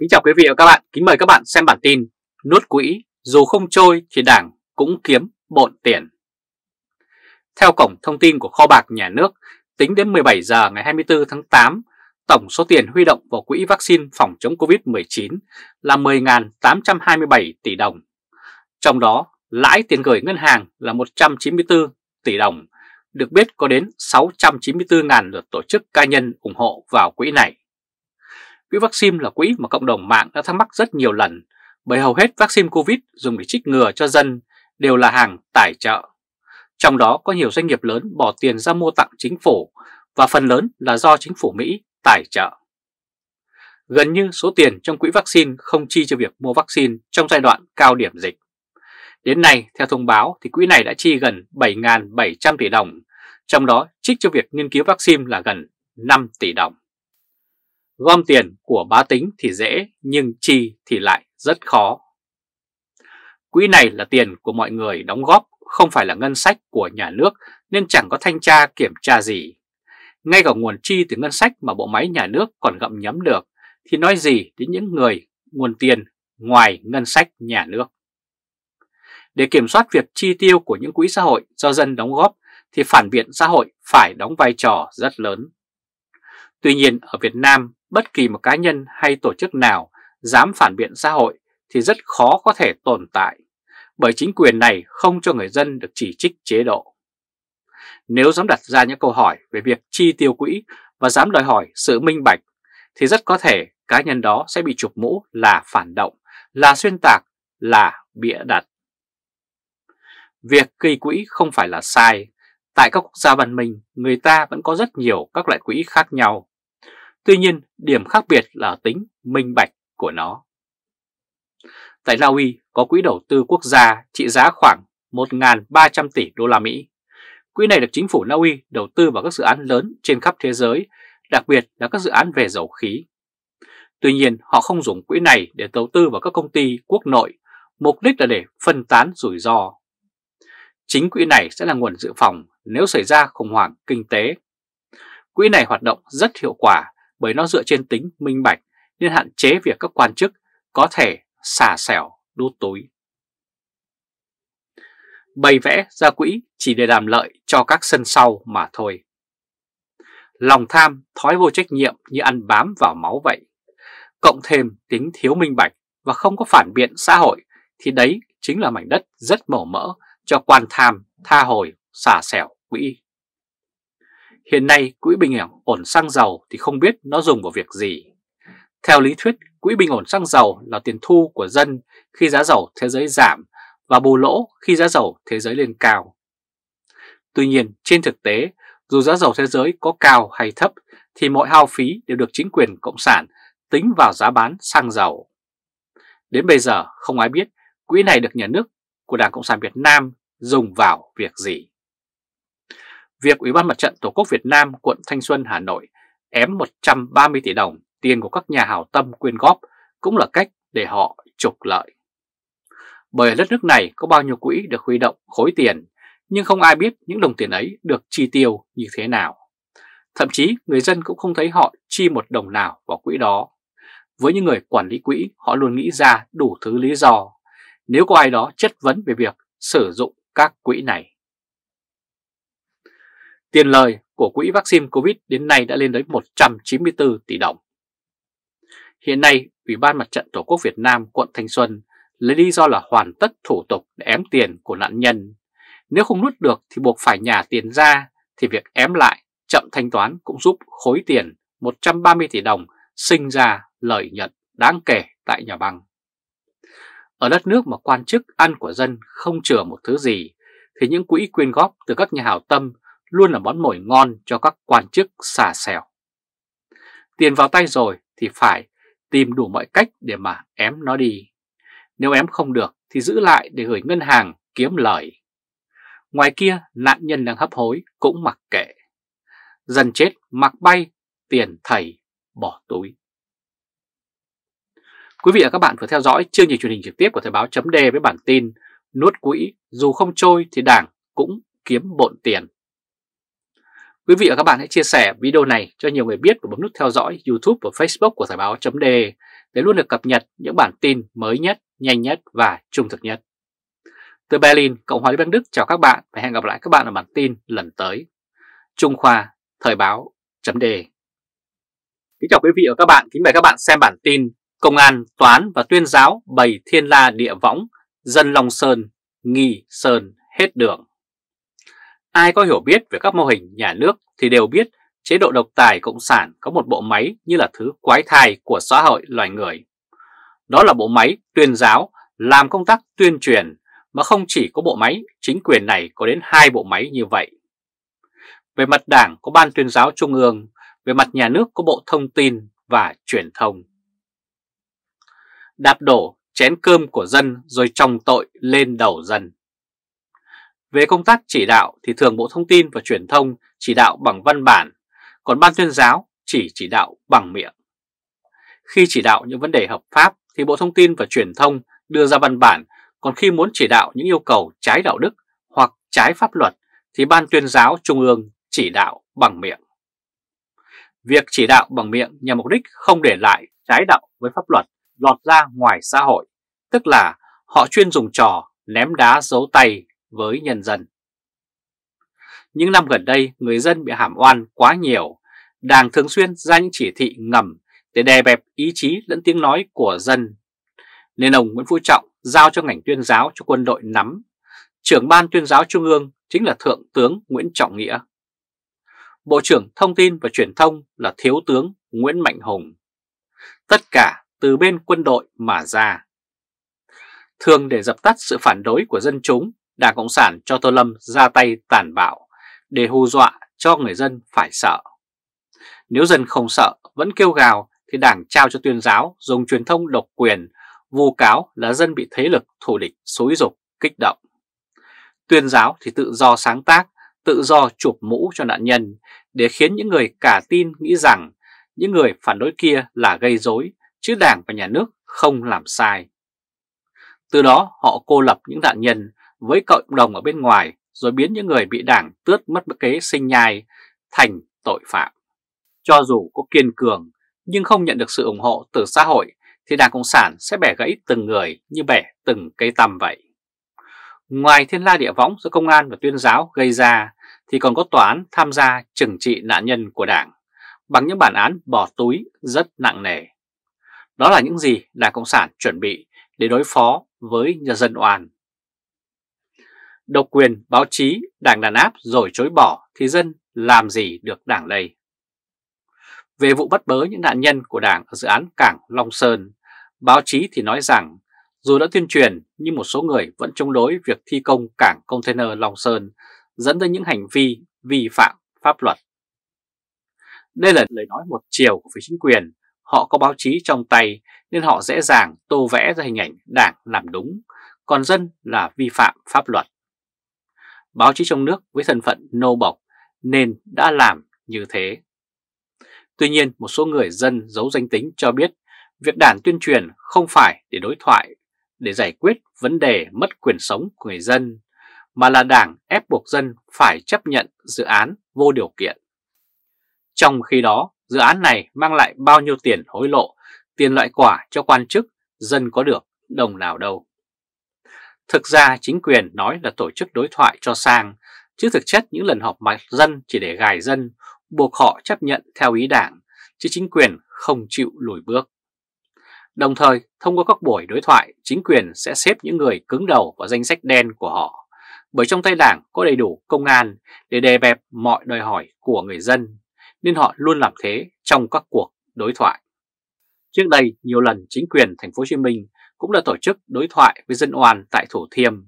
Kính chào quý vị và các bạn, kính mời các bạn xem bản tin Nuốt quỹ, dù không trôi thì đảng cũng kiếm bộn tiền Theo cổng thông tin của kho bạc nhà nước, tính đến 17 giờ ngày 24 tháng 8 Tổng số tiền huy động vào quỹ vaccine phòng chống Covid-19 là 10.827 tỷ đồng Trong đó, lãi tiền gửi ngân hàng là 194 tỷ đồng Được biết có đến 694.000 lượt tổ chức cá nhân ủng hộ vào quỹ này Quỹ vaccine là quỹ mà cộng đồng mạng đã thắc mắc rất nhiều lần bởi hầu hết vaccine COVID dùng để trích ngừa cho dân đều là hàng tài trợ. Trong đó có nhiều doanh nghiệp lớn bỏ tiền ra mua tặng chính phủ và phần lớn là do chính phủ Mỹ tài trợ. Gần như số tiền trong quỹ vaccine không chi cho việc mua vaccine trong giai đoạn cao điểm dịch. Đến nay, theo thông báo thì quỹ này đã chi gần 7.700 tỷ đồng, trong đó trích cho việc nghiên cứu vaccine là gần 5 tỷ đồng. Gom tiền của bá tính thì dễ nhưng chi thì lại rất khó. Quỹ này là tiền của mọi người đóng góp, không phải là ngân sách của nhà nước nên chẳng có thanh tra kiểm tra gì. Ngay cả nguồn chi từ ngân sách mà bộ máy nhà nước còn gặm nhấm được thì nói gì đến những người nguồn tiền ngoài ngân sách nhà nước. Để kiểm soát việc chi tiêu của những quỹ xã hội do dân đóng góp thì phản biện xã hội phải đóng vai trò rất lớn. Tuy nhiên ở Việt Nam bất kỳ một cá nhân hay tổ chức nào dám phản biện xã hội thì rất khó có thể tồn tại, bởi chính quyền này không cho người dân được chỉ trích chế độ. Nếu dám đặt ra những câu hỏi về việc chi tiêu quỹ và dám đòi hỏi sự minh bạch, thì rất có thể cá nhân đó sẽ bị chụp mũ là phản động, là xuyên tạc, là bịa đặt. Việc gây quỹ không phải là sai. Tại các quốc gia văn minh, người ta vẫn có rất nhiều các loại quỹ khác nhau. Tuy nhiên, điểm khác biệt là tính minh bạch của nó. Tại La Uy có quỹ đầu tư quốc gia trị giá khoảng 1.300 tỷ đô la Mỹ. Quỹ này được chính phủ Na Uy đầu tư vào các dự án lớn trên khắp thế giới, đặc biệt là các dự án về dầu khí. Tuy nhiên, họ không dùng quỹ này để đầu tư vào các công ty quốc nội, mục đích là để phân tán rủi ro. Chính quỹ này sẽ là nguồn dự phòng nếu xảy ra khủng hoảng kinh tế. Quỹ này hoạt động rất hiệu quả bởi nó dựa trên tính minh bạch nên hạn chế việc các quan chức có thể xả xẻo đốt túi. Bày vẽ ra quỹ chỉ để làm lợi cho các sân sau mà thôi. Lòng tham, thói vô trách nhiệm như ăn bám vào máu vậy. Cộng thêm tính thiếu minh bạch và không có phản biện xã hội thì đấy chính là mảnh đất rất màu mỡ cho quan tham tha hồi xả xẻo quỹ. Hiện nay quỹ bình ổn xăng dầu thì không biết nó dùng vào việc gì. Theo lý thuyết, quỹ bình ổn xăng dầu là tiền thu của dân khi giá dầu thế giới giảm và bù lỗ khi giá dầu thế giới lên cao. Tuy nhiên, trên thực tế, dù giá dầu thế giới có cao hay thấp thì mọi hao phí đều được chính quyền Cộng sản tính vào giá bán xăng dầu. Đến bây giờ không ai biết quỹ này được nhà nước của Đảng Cộng sản Việt Nam dùng vào việc gì việc Ủy ban Mặt trận Tổ quốc Việt Nam quận Thanh Xuân Hà Nội ém 130 tỷ đồng tiền của các nhà hảo tâm quyên góp cũng là cách để họ trục lợi. Bởi ở đất nước này có bao nhiêu quỹ được huy động khối tiền, nhưng không ai biết những đồng tiền ấy được chi tiêu như thế nào. Thậm chí người dân cũng không thấy họ chi một đồng nào vào quỹ đó. Với những người quản lý quỹ, họ luôn nghĩ ra đủ thứ lý do nếu có ai đó chất vấn về việc sử dụng các quỹ này. Tiền lời của quỹ vaccine COVID đến nay đã lên đến 194 tỷ đồng. Hiện nay, Ủy ban Mặt trận Tổ quốc Việt Nam quận Thanh Xuân lấy lý do là hoàn tất thủ tục để ém tiền của nạn nhân. Nếu không nuốt được thì buộc phải nhả tiền ra, thì việc ém lại chậm thanh toán cũng giúp khối tiền 130 tỷ đồng sinh ra lợi nhuận đáng kể tại nhà băng. Ở đất nước mà quan chức ăn của dân không chừa một thứ gì, thì những quỹ quyên góp từ các nhà hảo tâm luôn là món mồi ngon cho các quan chức xà xèo. Tiền vào tay rồi thì phải tìm đủ mọi cách để mà ém nó đi. Nếu ém không được thì giữ lại để gửi ngân hàng kiếm lời. Ngoài kia, nạn nhân đang hấp hối cũng mặc kệ. Dần chết mặc bay, tiền thầy bỏ túi. Quý vị và các bạn vừa theo dõi chương trình truyền hình trực tiếp của Thời báo chấm với bản tin Nuốt quỹ, dù không trôi thì đảng cũng kiếm bộn tiền. Quý vị và các bạn hãy chia sẻ video này cho nhiều người biết và bấm nút theo dõi YouTube và Facebook của Thời báo.de để luôn được cập nhật những bản tin mới nhất, nhanh nhất và trung thực nhất. Từ Berlin, Cộng hòa Liên bang Đức chào các bạn và hẹn gặp lại các bạn ở bản tin lần tới. Trung Khoa, Thời báo.de Kính chào quý vị và các bạn, kính mời các bạn xem bản tin Công an, Toán và Tuyên giáo bày thiên la địa võng, dân Long Sơn, nghi Sơn hết đường. Ai có hiểu biết về các mô hình nhà nước thì đều biết chế độ độc tài cộng sản có một bộ máy như là thứ quái thai của xã hội loài người. Đó là bộ máy tuyên giáo, làm công tác tuyên truyền, mà không chỉ có bộ máy, chính quyền này có đến hai bộ máy như vậy. Về mặt đảng có ban tuyên giáo trung ương, về mặt nhà nước có bộ thông tin và truyền thông. Đạp đổ chén cơm của dân rồi trồng tội lên đầu dân. Về công tác chỉ đạo thì thường Bộ Thông tin và Truyền thông chỉ đạo bằng văn bản, còn Ban tuyên giáo chỉ chỉ đạo bằng miệng. Khi chỉ đạo những vấn đề hợp pháp thì Bộ Thông tin và Truyền thông đưa ra văn bản, còn khi muốn chỉ đạo những yêu cầu trái đạo đức hoặc trái pháp luật thì Ban tuyên giáo Trung ương chỉ đạo bằng miệng. Việc chỉ đạo bằng miệng nhằm mục đích không để lại trái đạo với pháp luật lọt ra ngoài xã hội, tức là họ chuyên dùng trò ném đá giấu tay với nhân dân. Những năm gần đây, người dân bị hàm oan quá nhiều, Đảng thường xuyên ra những chỉ thị ngầm để đè bẹp ý chí lẫn tiếng nói của dân. Nên ông Nguyễn Phú Trọng giao cho ngành tuyên giáo cho quân đội nắm. Trưởng ban tuyên giáo Trung ương chính là Thượng tướng Nguyễn Trọng Nghĩa. Bộ trưởng Thông tin và Truyền thông là Thiếu tướng Nguyễn Mạnh Hùng. Tất cả từ bên quân đội mà ra. Thường để dập tắt sự phản đối của dân chúng, Đảng Cộng sản cho Tô Lâm ra tay tàn bạo để hù dọa cho người dân phải sợ. Nếu dân không sợ vẫn kêu gào thì Đảng trao cho tuyên giáo dùng truyền thông độc quyền vu cáo là dân bị thế lực thù địch xối dục kích động. Tuyên giáo thì tự do sáng tác, tự do chụp mũ cho nạn nhân để khiến những người cả tin nghĩ rằng những người phản đối kia là gây rối chứ đảng và nhà nước không làm sai. Từ đó họ cô lập những nạn nhân với cộng đồng ở bên ngoài rồi biến những người bị đảng tước mất kế sinh nhai thành tội phạm. Cho dù có kiên cường nhưng không nhận được sự ủng hộ từ xã hội thì Đảng Cộng sản sẽ bẻ gãy từng người như bẻ từng cây tăm vậy. Ngoài thiên la địa võng do công an và tuyên giáo gây ra thì còn có tòa án tham gia trừng trị nạn nhân của Đảng bằng những bản án bỏ túi rất nặng nề. Đó là những gì Đảng Cộng sản chuẩn bị để đối phó với nhân dân oan độc quyền báo chí, đảng đàn áp rồi chối bỏ thì dân làm gì được đảng đây? Về vụ bắt bớ những nạn nhân của đảng ở dự án Cảng Long Sơn, báo chí thì nói rằng dù đã tuyên truyền nhưng một số người vẫn chống đối việc thi công cảng container Long Sơn dẫn tới những hành vi vi phạm pháp luật. Đây là lời nói một chiều của phía chính quyền, họ có báo chí trong tay nên họ dễ dàng tô vẽ ra hình ảnh đảng làm đúng, còn dân là vi phạm pháp luật báo chí trong nước với thân phận nô bộc nên đã làm như thế. Tuy nhiên, một số người dân giấu danh tính cho biết việc đảng tuyên truyền không phải để đối thoại, để giải quyết vấn đề mất quyền sống của người dân, mà là đảng ép buộc dân phải chấp nhận dự án vô điều kiện. Trong khi đó, dự án này mang lại bao nhiêu tiền hối lộ, tiền loại quả cho quan chức, dân có được đồng nào đâu. Thực ra chính quyền nói là tổ chức đối thoại cho sang, chứ thực chất những lần họp mặt dân chỉ để gài dân, buộc họ chấp nhận theo ý đảng, chứ chính quyền không chịu lùi bước. Đồng thời, thông qua các buổi đối thoại, chính quyền sẽ xếp những người cứng đầu vào danh sách đen của họ, bởi trong tay đảng có đầy đủ công an để đè bẹp mọi đòi hỏi của người dân, nên họ luôn làm thế trong các cuộc đối thoại. Trước đây, nhiều lần chính quyền thành phố Hồ Chí Minh cũng đã tổ chức đối thoại với dân oan tại thủ Thiêm,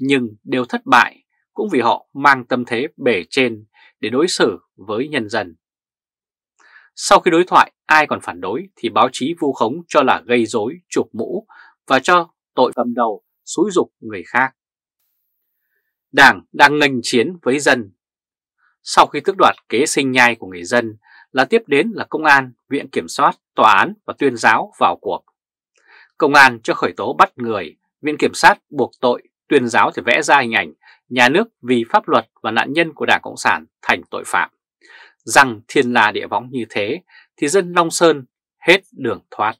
nhưng đều thất bại cũng vì họ mang tâm thế bể trên để đối xử với nhân dân. Sau khi đối thoại, ai còn phản đối thì báo chí vu khống cho là gây rối, chụp mũ và cho tội cầm đầu, xúi dục người khác. Đảng đang ngành chiến với dân. Sau khi tước đoạt kế sinh nhai của người dân là tiếp đến là công an, viện kiểm soát, tòa án và tuyên giáo vào cuộc Công an cho khởi tố bắt người, Viện Kiểm sát buộc tội, tuyên giáo thì vẽ ra hình ảnh nhà nước vì pháp luật và nạn nhân của Đảng Cộng sản thành tội phạm. Rằng thiên la địa võng như thế thì dân Long Sơn hết đường thoát.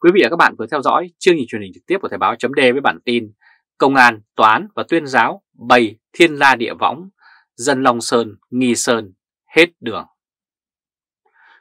Quý vị và các bạn vừa theo dõi chương trình truyền hình trực tiếp của Thời báo chấm với bản tin Công an, tòa án và Tuyên giáo bày thiên la địa võng, dân Long Sơn, nghi Sơn, hết đường